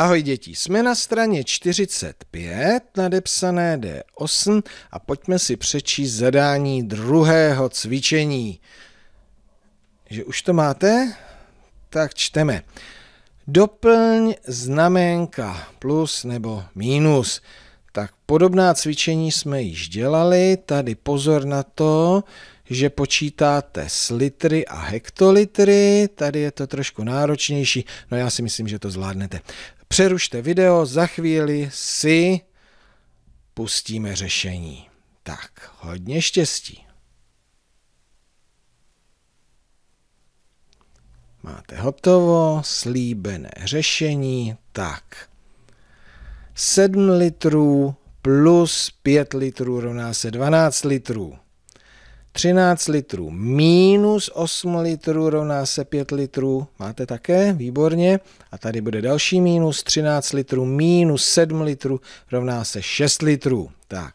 Ahoj děti, jsme na straně 45, nadepsané D8 a pojďme si přečíst zadání druhého cvičení. Že už to máte? Tak čteme. Doplň znaménka plus nebo minus. Tak podobná cvičení jsme již dělali, tady pozor na to, že počítáte s litry a hektolitry, tady je to trošku náročnější, no já si myslím, že to zvládnete. Přerušte video, za chvíli si pustíme řešení. Tak, hodně štěstí. Máte hotovo, slíbené řešení, tak. 7 litrů plus 5 litrů rovná se 12 litrů. 13 litrů minus 8 litrů rovná se 5 litrů. Máte také? Výborně. A tady bude další minus. 13 litrů minus 7 litrů rovná se 6 litrů. Tak.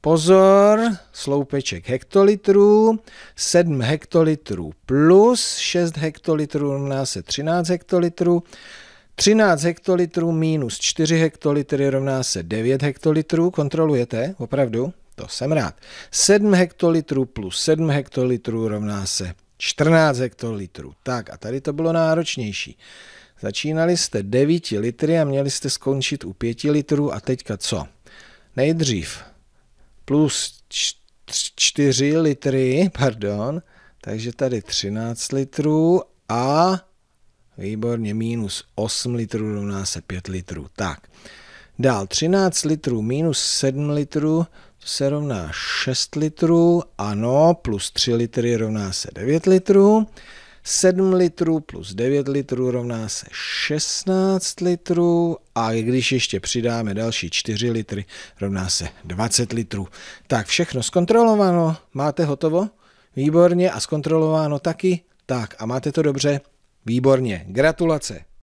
Pozor, sloupeček hektolitrů, 7 hektolitrů plus 6 hektolitrů rovná se 13 hektolitrů. 13 hektolitrů minus 4 hektolitry rovná se 9 hektolitrů. Kontrolujete? Opravdu? to jsem rád. 7 hektolitrů plus 7 hektolitrů rovná se 14 hektolitrů. Tak a tady to bylo náročnější. Začínali jste 9 litry a měli jste skončit u 5 litrů a teďka co? Nejdřív plus 4 litry, pardon, takže tady 13 litrů a výborně minus 8 litrů rovná se 5 litrů. Tak, Dál 13 litrů minus 7 litrů, to se rovná 6 litrů, ano, plus 3 litry rovná se 9 litrů. 7 litrů plus 9 litrů rovná se 16 litrů a když ještě přidáme další 4 litry, rovná se 20 litrů. Tak všechno zkontrolováno, máte hotovo? Výborně a zkontrolováno taky? Tak a máte to dobře? Výborně, gratulace.